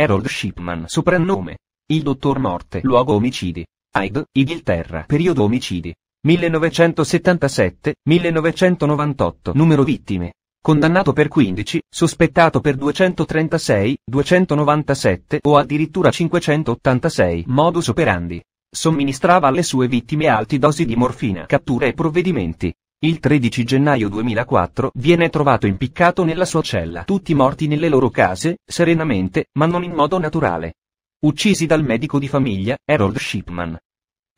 Harold Shipman, soprannome. Il dottor Morte, luogo omicidi. Hyde, Inghilterra, periodo omicidi. 1977-1998, numero vittime. Condannato per 15, sospettato per 236, 297 o addirittura 586. Modus operandi. Somministrava alle sue vittime alti dosi di morfina, catture e provvedimenti. Il 13 gennaio 2004 viene trovato impiccato nella sua cella, tutti morti nelle loro case, serenamente, ma non in modo naturale. Uccisi dal medico di famiglia, Harold Shipman.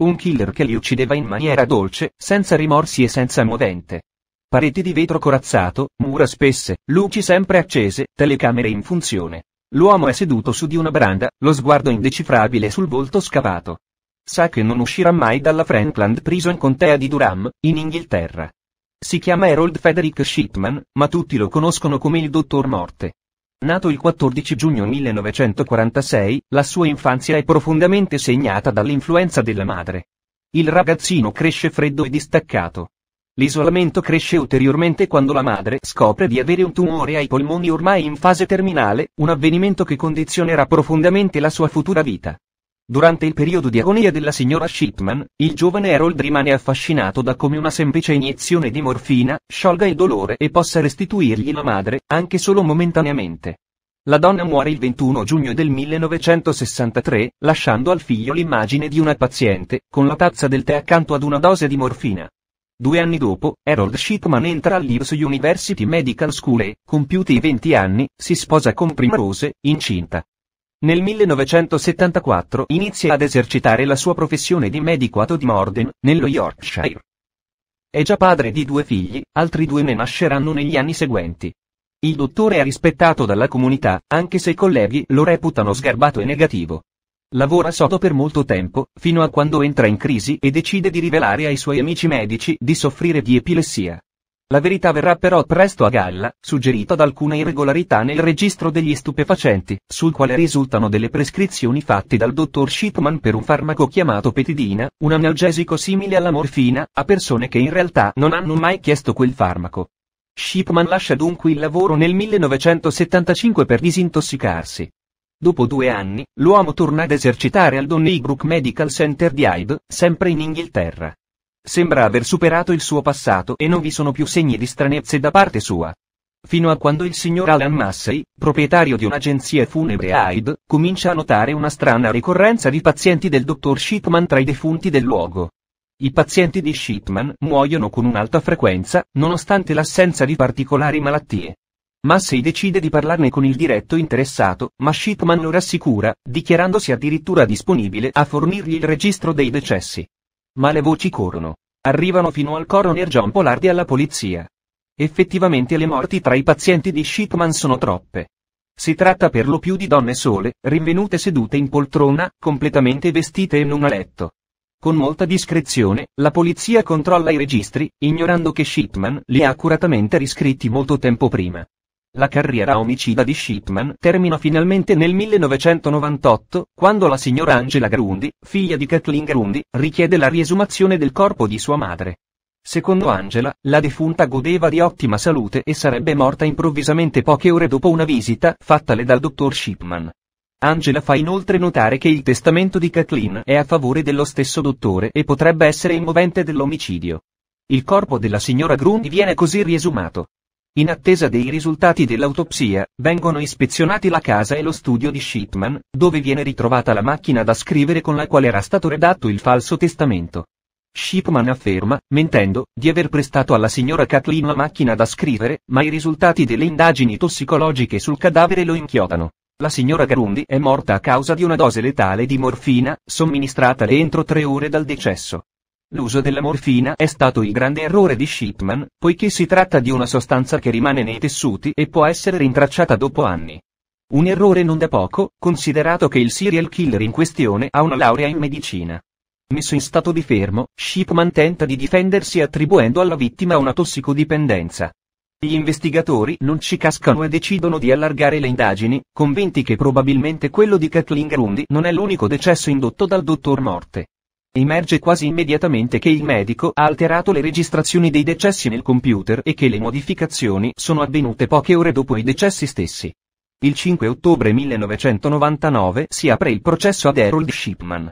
Un killer che li uccideva in maniera dolce, senza rimorsi e senza movente. Pareti di vetro corazzato, mura spesse, luci sempre accese, telecamere in funzione. L'uomo è seduto su di una branda, lo sguardo indecifrabile sul volto scavato. Sa che non uscirà mai dalla Frankland Prison contea di Durham, in Inghilterra. Si chiama Harold Frederick Shipman, ma tutti lo conoscono come il Dottor Morte. Nato il 14 giugno 1946, la sua infanzia è profondamente segnata dall'influenza della madre. Il ragazzino cresce freddo e distaccato. L'isolamento cresce ulteriormente quando la madre scopre di avere un tumore ai polmoni ormai in fase terminale, un avvenimento che condizionerà profondamente la sua futura vita. Durante il periodo di agonia della signora Shipman, il giovane Harold rimane affascinato da come una semplice iniezione di morfina sciolga il dolore e possa restituirgli la madre, anche solo momentaneamente. La donna muore il 21 giugno del 1963, lasciando al figlio l'immagine di una paziente, con la tazza del tè accanto ad una dose di morfina. Due anni dopo, Harold Shipman entra all'Ives University Medical School e, compiuti i 20 anni, si sposa con Primrose, incinta. Nel 1974 inizia ad esercitare la sua professione di medico ad Odmorden, nello Yorkshire. È già padre di due figli, altri due ne nasceranno negli anni seguenti. Il dottore è rispettato dalla comunità, anche se i colleghi lo reputano sgarbato e negativo. Lavora sodo per molto tempo, fino a quando entra in crisi e decide di rivelare ai suoi amici medici di soffrire di epilessia. La verità verrà però presto a galla, suggerito ad alcune irregolarità nel registro degli stupefacenti, sul quale risultano delle prescrizioni fatte dal dottor Shipman per un farmaco chiamato petidina, un analgesico simile alla morfina, a persone che in realtà non hanno mai chiesto quel farmaco. Shipman lascia dunque il lavoro nel 1975 per disintossicarsi. Dopo due anni, l'uomo torna ad esercitare al Donnybrook Medical Center di Hyde, sempre in Inghilterra. Sembra aver superato il suo passato e non vi sono più segni di stranezze da parte sua. Fino a quando il signor Alan Massey, proprietario di un'agenzia funebre Hyde, comincia a notare una strana ricorrenza di pazienti del dottor Shipman tra i defunti del luogo. I pazienti di Shipman muoiono con un'alta frequenza, nonostante l'assenza di particolari malattie. Massey decide di parlarne con il diretto interessato, ma Shipman lo rassicura, dichiarandosi addirittura disponibile a fornirgli il registro dei decessi. Ma le voci corrono. Arrivano fino al coroner John Polardi alla polizia. Effettivamente le morti tra i pazienti di Shipman sono troppe. Si tratta per lo più di donne sole, rinvenute sedute in poltrona, completamente vestite e non a letto. Con molta discrezione, la polizia controlla i registri, ignorando che Shipman li ha accuratamente riscritti molto tempo prima. La carriera omicida di Shipman termina finalmente nel 1998, quando la signora Angela Grundy, figlia di Kathleen Grundy, richiede la riesumazione del corpo di sua madre. Secondo Angela, la defunta godeva di ottima salute e sarebbe morta improvvisamente poche ore dopo una visita fattale dal dottor Shipman. Angela fa inoltre notare che il testamento di Kathleen è a favore dello stesso dottore e potrebbe essere il movente dell'omicidio. Il corpo della signora Grundy viene così riesumato. In attesa dei risultati dell'autopsia, vengono ispezionati la casa e lo studio di Shipman, dove viene ritrovata la macchina da scrivere con la quale era stato redatto il falso testamento. Shipman afferma, mentendo, di aver prestato alla signora Kathleen la macchina da scrivere, ma i risultati delle indagini tossicologiche sul cadavere lo inchiodano. La signora Garundi è morta a causa di una dose letale di morfina, somministrata entro tre ore dal decesso. L'uso della morfina è stato il grande errore di Shipman, poiché si tratta di una sostanza che rimane nei tessuti e può essere rintracciata dopo anni. Un errore non da poco, considerato che il serial killer in questione ha una laurea in medicina. Messo in stato di fermo, Shipman tenta di difendersi attribuendo alla vittima una tossicodipendenza. Gli investigatori non ci cascano e decidono di allargare le indagini, convinti che probabilmente quello di Kathleen Grundy non è l'unico decesso indotto dal dottor Morte. Emerge quasi immediatamente che il medico ha alterato le registrazioni dei decessi nel computer e che le modificazioni sono avvenute poche ore dopo i decessi stessi. Il 5 ottobre 1999 si apre il processo ad Harold Shipman.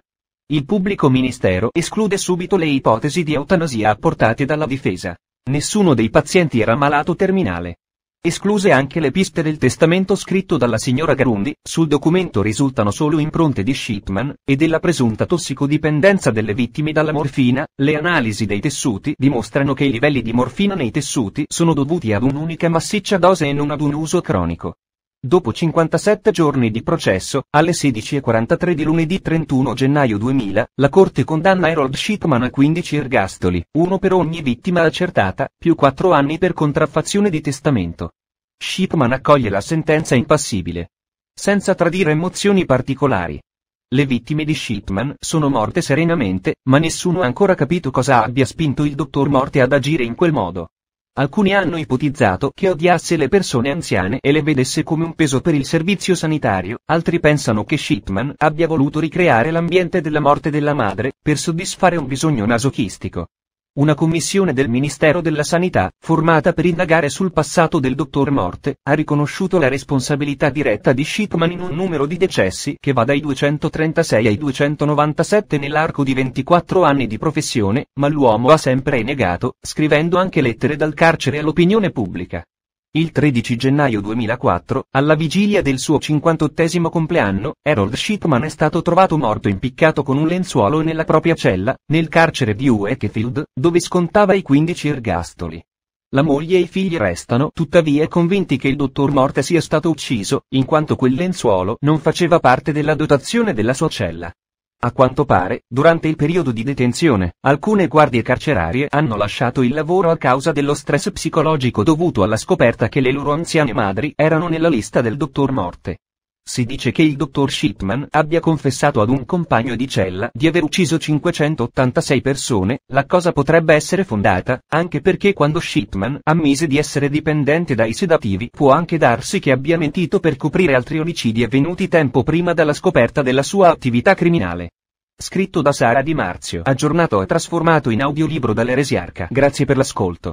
Il pubblico ministero esclude subito le ipotesi di eutanasia apportate dalla difesa. Nessuno dei pazienti era malato terminale. Escluse anche le piste del testamento scritto dalla signora Garundi, sul documento risultano solo impronte di Shipman, e della presunta tossicodipendenza delle vittime dalla morfina, le analisi dei tessuti dimostrano che i livelli di morfina nei tessuti sono dovuti ad un'unica massiccia dose e non ad un uso cronico. Dopo 57 giorni di processo, alle 16.43 di lunedì 31 gennaio 2000, la Corte condanna Harold Shipman a 15 ergastoli, uno per ogni vittima accertata, più 4 anni per contraffazione di testamento. Shipman accoglie la sentenza impassibile. Senza tradire emozioni particolari. Le vittime di Shipman sono morte serenamente, ma nessuno ha ancora capito cosa abbia spinto il dottor Morte ad agire in quel modo. Alcuni hanno ipotizzato che odiasse le persone anziane e le vedesse come un peso per il servizio sanitario, altri pensano che Shipman abbia voluto ricreare l'ambiente della morte della madre, per soddisfare un bisogno masochistico una commissione del Ministero della Sanità, formata per indagare sul passato del dottor Morte, ha riconosciuto la responsabilità diretta di Shipman in un numero di decessi che va dai 236 ai 297 nell'arco di 24 anni di professione, ma l'uomo ha sempre negato, scrivendo anche lettere dal carcere all'opinione pubblica. Il 13 gennaio 2004, alla vigilia del suo 58 compleanno, Harold Shipman è stato trovato morto impiccato con un lenzuolo nella propria cella, nel carcere di Wakefield, dove scontava i 15 ergastoli. La moglie e i figli restano tuttavia convinti che il dottor Morte sia stato ucciso, in quanto quel lenzuolo non faceva parte della dotazione della sua cella. A quanto pare, durante il periodo di detenzione, alcune guardie carcerarie hanno lasciato il lavoro a causa dello stress psicologico dovuto alla scoperta che le loro anziane madri erano nella lista del dottor Morte. Si dice che il dottor Shipman abbia confessato ad un compagno di cella di aver ucciso 586 persone, la cosa potrebbe essere fondata, anche perché quando Shipman ammise di essere dipendente dai sedativi può anche darsi che abbia mentito per coprire altri omicidi avvenuti tempo prima dalla scoperta della sua attività criminale. Scritto da Sara Di Marzio, aggiornato e trasformato in audiolibro dall'Eresiarca. Grazie per l'ascolto.